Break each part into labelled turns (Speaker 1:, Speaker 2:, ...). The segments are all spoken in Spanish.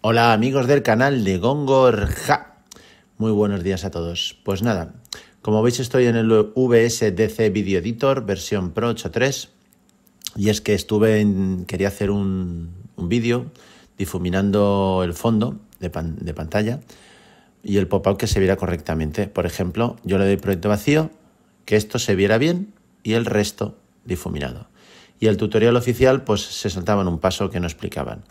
Speaker 1: Hola amigos del canal de Gongor Muy buenos días a todos. Pues nada, como veis estoy en el VSDC Video Editor versión Pro 8.3 y es que estuve en, quería hacer un, vídeo difuminando el fondo de, pantalla y el pop up que se viera correctamente. Por ejemplo, yo le doy proyecto vacío, que esto se viera bien y el resto difuminado. Y el tutorial oficial pues se en un paso que no explicaban.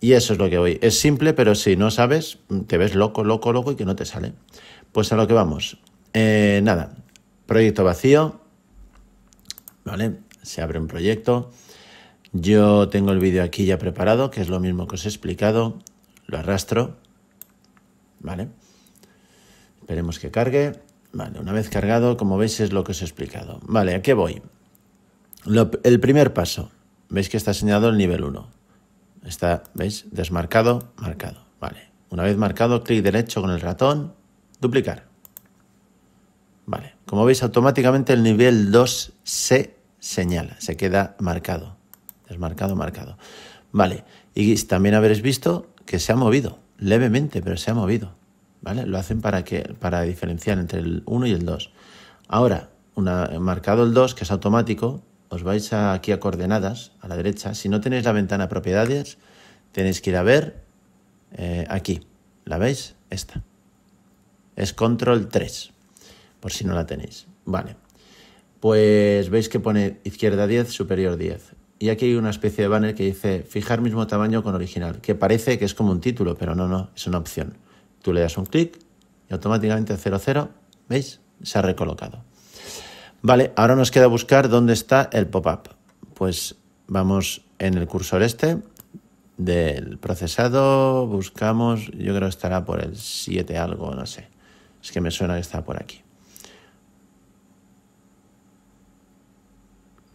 Speaker 1: Y eso es lo que voy. Es simple, pero si no sabes, te ves loco, loco, loco y que no te sale. Pues a lo que vamos. Eh, nada, proyecto vacío. Vale, se abre un proyecto. Yo tengo el vídeo aquí ya preparado, que es lo mismo que os he explicado. Lo arrastro. Vale. Esperemos que cargue. Vale, una vez cargado, como veis, es lo que os he explicado. Vale, ¿a qué voy? el primer paso. Veis que está señalado el nivel 1. Está, ¿veis? Desmarcado, marcado. Vale. Una vez marcado, clic derecho con el ratón, duplicar. Vale. Como veis, automáticamente el nivel 2 se señala, se queda marcado. Desmarcado, marcado. Vale. Y también habréis visto que se ha movido, levemente, pero se ha movido. ¿Vale? Lo hacen para, que, para diferenciar entre el 1 y el 2. Ahora, una, marcado el 2, que es automático, os vais aquí a coordenadas, a la derecha. Si no tenéis la ventana propiedades, tenéis que ir a ver eh, aquí. ¿La veis? Esta. Es control 3, por si no la tenéis. Vale. Pues veis que pone izquierda 10, superior 10. Y aquí hay una especie de banner que dice fijar mismo tamaño con original, que parece que es como un título, pero no, no, es una opción. Tú le das un clic y automáticamente 00, ¿veis? Se ha recolocado. Vale, ahora nos queda buscar dónde está el pop-up. Pues vamos en el cursor este del procesado, buscamos, yo creo que estará por el 7 algo, no sé. Es que me suena que está por aquí.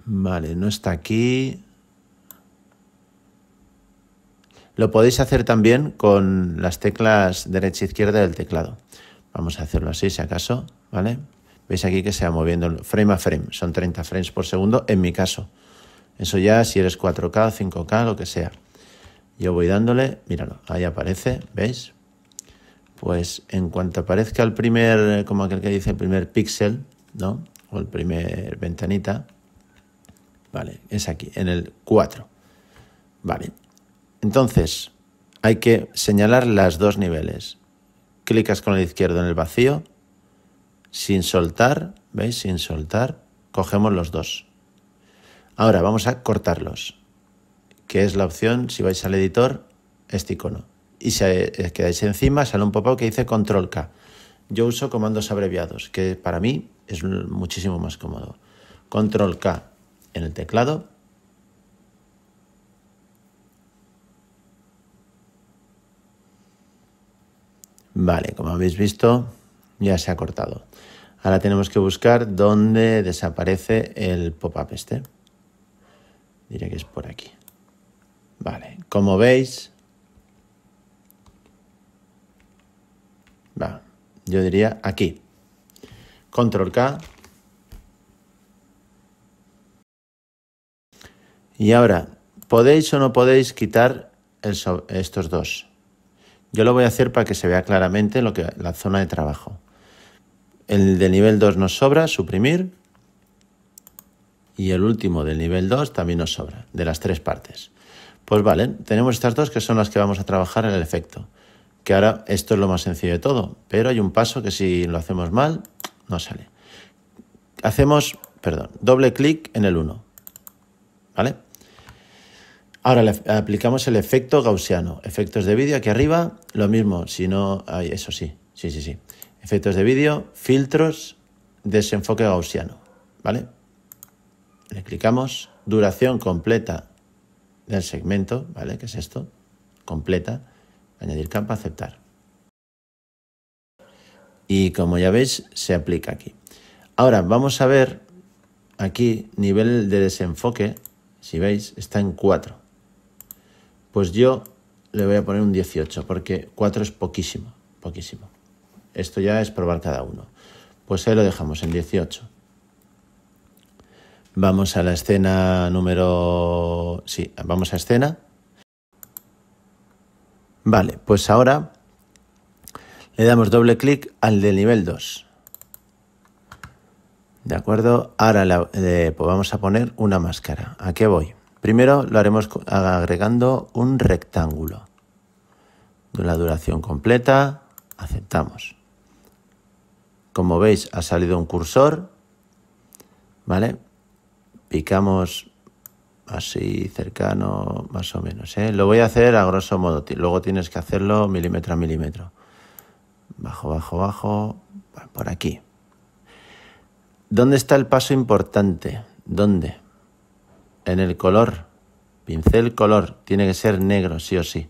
Speaker 1: Vale, no está aquí. Lo podéis hacer también con las teclas derecha e izquierda del teclado. Vamos a hacerlo así, si acaso, ¿vale? veis aquí que se va moviendo frame a frame, son 30 frames por segundo en mi caso. Eso ya si eres 4K, 5K, lo que sea. Yo voy dándole, míralo, ahí aparece, ¿veis? Pues en cuanto aparezca el primer, como aquel que dice, el primer píxel, ¿no? O el primer ventanita, vale, es aquí, en el 4. Vale, entonces hay que señalar las dos niveles. Clicas con el izquierdo en el vacío sin soltar, ¿veis? Sin soltar, cogemos los dos. Ahora vamos a cortarlos, que es la opción, si vais al editor, este icono. Y si eh, quedáis encima, sale un pop-up que dice Control K. Yo uso comandos abreviados, que para mí es muchísimo más cómodo. Control K en el teclado. Vale, como habéis visto, ya se ha cortado. Ahora tenemos que buscar dónde desaparece el pop-up este. Diré que es por aquí. Vale, como veis... Va, yo diría aquí. Control K. Y ahora, ¿podéis o no podéis quitar estos dos? Yo lo voy a hacer para que se vea claramente lo que, la zona de trabajo. El del nivel 2 nos sobra, suprimir. Y el último del nivel 2 también nos sobra, de las tres partes. Pues vale, tenemos estas dos que son las que vamos a trabajar en el efecto. Que ahora esto es lo más sencillo de todo, pero hay un paso que si lo hacemos mal, no sale. Hacemos, perdón, doble clic en el 1. ¿Vale? Ahora le aplicamos el efecto gaussiano. Efectos de vídeo aquí arriba, lo mismo, si no, hay eso sí, sí, sí, sí efectos de vídeo, filtros, desenfoque gaussiano, ¿vale? Le clicamos, duración completa del segmento, ¿vale? Que es esto, completa, añadir campo, aceptar. Y como ya veis, se aplica aquí. Ahora, vamos a ver aquí nivel de desenfoque, si veis, está en 4. Pues yo le voy a poner un 18, porque 4 es poquísimo, poquísimo. Esto ya es probar cada uno. Pues ahí lo dejamos en 18. Vamos a la escena número... Sí, vamos a escena. Vale, pues ahora le damos doble clic al del nivel 2. ¿De acuerdo? Ahora pues vamos a poner una máscara. ¿A qué voy? Primero lo haremos agregando un rectángulo. De La duración completa, aceptamos. Como veis ha salido un cursor, ¿vale? Picamos así cercano más o menos. ¿eh? Lo voy a hacer a grosso modo, luego tienes que hacerlo milímetro a milímetro. Bajo, bajo, bajo, por aquí. ¿Dónde está el paso importante? ¿Dónde? En el color. Pincel color. Tiene que ser negro, sí o sí.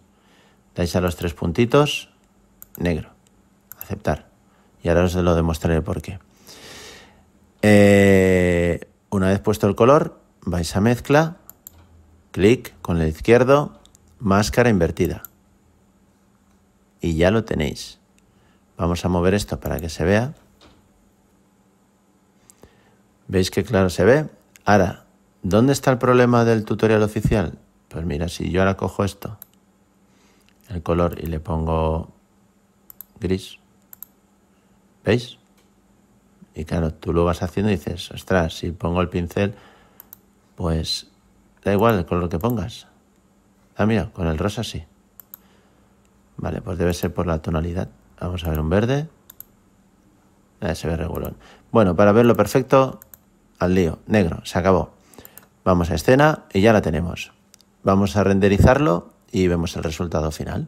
Speaker 1: Dais a los tres puntitos, negro. Aceptar. Y ahora os lo demostraré por qué. Eh, una vez puesto el color, vais a mezcla, clic con el izquierdo, máscara invertida. Y ya lo tenéis. Vamos a mover esto para que se vea. ¿Veis que claro se ve? Ahora, ¿dónde está el problema del tutorial oficial? Pues mira, si yo ahora cojo esto, el color, y le pongo gris, ¿Veis? Y claro, tú lo vas haciendo y dices, ostras, si pongo el pincel, pues da igual el color que pongas. Ah, mira, con el rosa sí. Vale, pues debe ser por la tonalidad. Vamos a ver un verde. Eh, se ve regulón. Bueno, para verlo perfecto, al lío. Negro, se acabó. Vamos a escena y ya la tenemos. Vamos a renderizarlo y vemos el resultado final.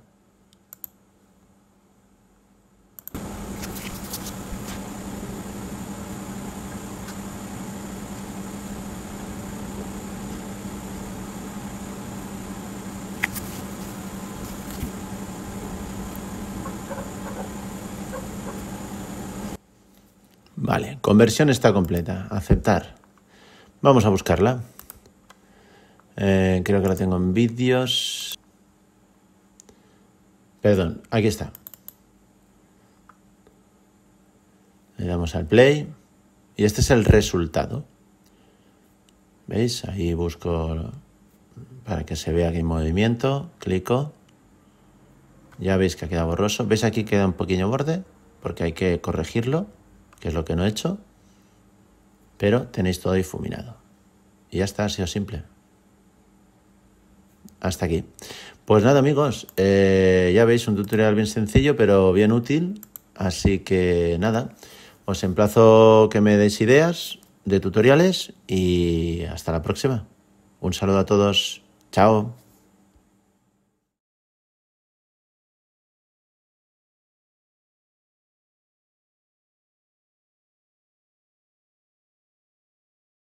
Speaker 1: Vale, conversión está completa. Aceptar. Vamos a buscarla. Eh, creo que la tengo en vídeos. Perdón, aquí está. Le damos al play. Y este es el resultado. ¿Veis? Ahí busco para que se vea que hay movimiento. Clico. Ya veis que ha quedado borroso. ¿Veis aquí queda un pequeño borde? Porque hay que corregirlo que es lo que no he hecho, pero tenéis todo difuminado. Y ya está, ha sido simple. Hasta aquí. Pues nada amigos, eh, ya veis un tutorial bien sencillo pero bien útil, así que nada, os emplazo que me deis ideas de tutoriales y hasta la próxima. Un saludo a todos, chao.